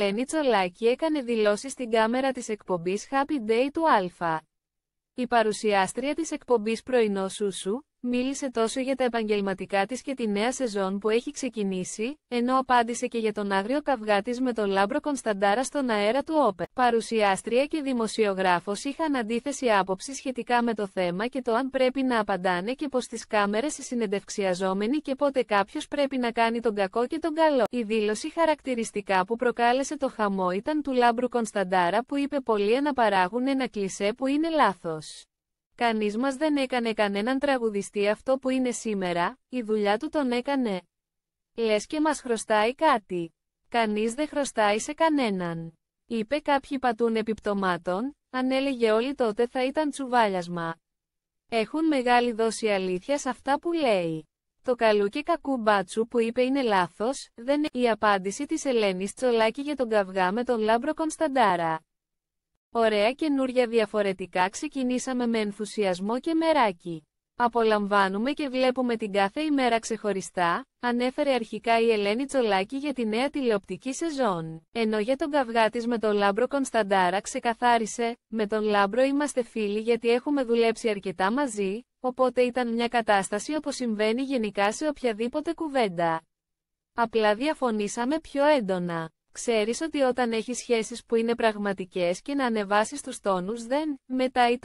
Ελένη Τσολάκη έκανε δηλώσεις στην κάμερα της εκπομπής Happy Day του Α. Η παρουσιάστρια της εκπομπής Πρωινό Σου Μίλησε τόσο για τα επαγγελματικά της και τη νέα σεζόν που έχει ξεκινήσει, ενώ απάντησε και για τον άγριο καυγά της με τον Λάμπρο Κωνσταντάρα στον αέρα του Όπερ. Παρουσιάστρια και δημοσιογράφος είχαν αντίθεση άποψη σχετικά με το θέμα και το αν πρέπει να απαντάνε και πως στις κάμερες οι συνεντευξιαζόμενοι και πότε κάποιος πρέπει να κάνει τον κακό και τον καλό. Η δήλωση χαρακτηριστικά που προκάλεσε το χαμό ήταν του Λάμπρου Κωνσταντάρα που είπε πολλοί αναπαράγουν ένα κλισέ που είναι λάθος. Κανείς μας δεν έκανε κανέναν τραγουδιστή αυτό που είναι σήμερα, η δουλειά του τον έκανε. Λες και μας χρωστάει κάτι. Κανείς δεν χρωστάει σε κανέναν. Είπε κάποιοι πατούν επιπτωμάτων, αν έλεγε όλοι τότε θα ήταν τσουβάλιασμα. Έχουν μεγάλη δόση αλήθειας σε αυτά που λέει. Το καλού και κακού μπάτσου που είπε είναι λάθος, δεν είναι η απάντηση της Ελένης Τσολάκη για τον καυγά με τον Λάμπρο Κωνσταντάρα. Ωραία καινούρια διαφορετικά ξεκινήσαμε με ενθουσιασμό και μεράκι. Απολαμβάνουμε και βλέπουμε την κάθε ημέρα ξεχωριστά, ανέφερε αρχικά η Ελένη Τσολάκη για τη νέα τηλεοπτική σεζόν. Ενώ για τον καυγά της με τον Λάμπρο Κωνσταντάρα ξεκαθάρισε, με τον Λάμπρο είμαστε φίλοι γιατί έχουμε δουλέψει αρκετά μαζί, οπότε ήταν μια κατάσταση όπως συμβαίνει γενικά σε οποιαδήποτε κουβέντα. Απλά διαφωνήσαμε πιο έντονα. Ξέρεις ότι όταν έχεις σχέσεις που είναι πραγματικές και να ανεβάσεις τους τόνους δεν, μετά ήταν